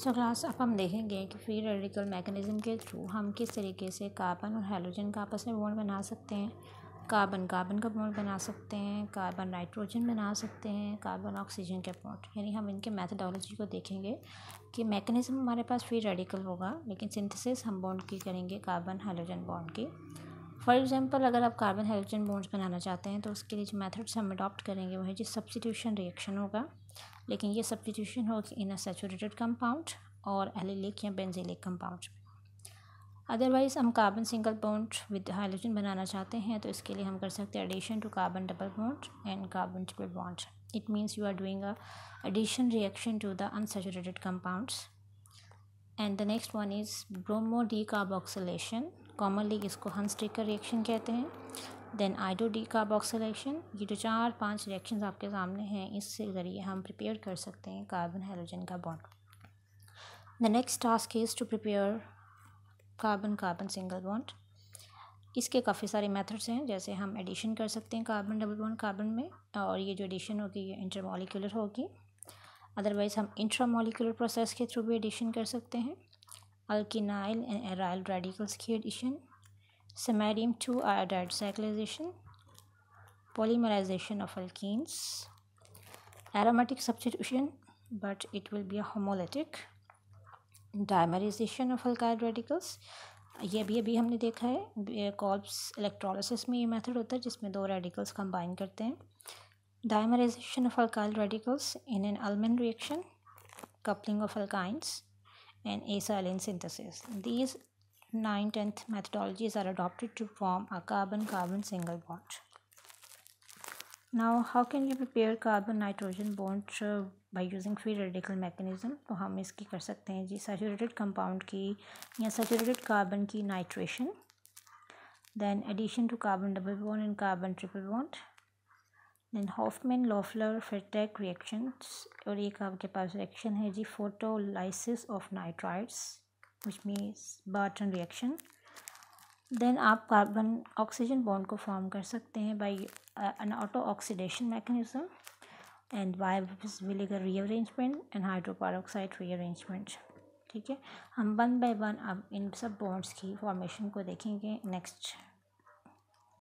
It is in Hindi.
सो क्लास अब हम देखेंगे कि फ्री रेडिकल मैकेनिज़्म के थ्रू हम किस तरीके से कार्बन और हाइड्रोजन का आपस में बॉन्ड बना सकते हैं कार्बन कार्बन का बॉन्ड बना सकते हैं कार्बन नाइट्रोजन बना सकते हैं कार्बन ऑक्सीजन के बॉन्ड यानी हम इनके मैथडोलॉजी को देखेंगे कि मैकेनिज़्म हमारे पास फ्री रेडिकल होगा लेकिन सिंथेसिस हम बॉन्ड की करेंगे कार्बन हाइड्रोजन बॉन्ड की फॉर एग्ज़ाम्पल अगर आप कार्बन हाइड्रोजन बॉन्ड्स बनाना चाहते हैं तो उसके लिए जो मैथड्स हम अडॉप्ट करेंगे वह जी सब्सिट्यूशन रिएक्शन होगा लेकिन ये सब्सटीट्यूशन होगी इन अ सेचूरेटेड कंपाउंड और एलिलिक या बेंजिलिक कंपाउंड अदरवाइज़ हम carbon single bond with hydrogen बनाना चाहते हैं तो इसके लिए हम कर सकते हैं addition to carbon double bond and carbon triple bond it means you are doing a addition reaction to the unsaturated compounds and the next one is bromodecarboxylation commonly इसको हंस्टिकर रिएक्शन कहते हैं देन आइडो डी कार्बोक्स ये जो चार पांच रिएक्शन आपके सामने हैं इससे ज़रिए हम प्रिपेयर कर सकते हैं कार्बन हाइड्रोजन का bond the next task is to prepare carbon carbon single bond इसके काफ़ी सारे मेथड्स हैं जैसे हम एडिशन कर सकते हैं कार्बन डबल बॉन्ड कार्बन में और ये जो एडिशन होगी ये इंटरमोलिकुलर होगी अदरवाइज़ हम इंट्रामोलिकुलर प्रोसेस के थ्रू भी एडिशन कर सकते हैं अल्किनाइल एंड एराइल रेडिकल्स की addition Samarium 2 iodide cyclization, polymerization of alkenes, aromatic substitution, but it will be a homolytic, dimerization of alkyl radicals. ये भी अभी हमने देखा है कॉल्प्स इलेक्ट्रोलिसिस में ये मेथड होता है जिसमें दो रेडिकल्स कंबाइन करते हैं dimerization of alkyl radicals in an Ullmann reaction, coupling of alkynes, and acyline synthesis. These 9 and methodologies are adopted to form a carbon-carbon single bond. Now, how can you prepare carbon-nitrogen bond uh, by using free radical mechanism? तो हम इसकी कर सकते हैं जी saturated compound की या saturated carbon की nitration, then addition to carbon double bond and carbon triple bond, then Hofmann Loffler Freytag reactions, और एक आपके पास reaction है जी photolysis of nitrides which means Barton reaction then आप कार्बन ऑक्सीजन बॉन्ड को फॉर्म कर सकते हैं by an auto oxidation mechanism and by Villiger rearrangement and hydroperoxide rearrangement ठीक है हम वन बाय वन अब इन सब बॉन्ड्स की फॉर्मेशन को देखेंगे नेक्स्ट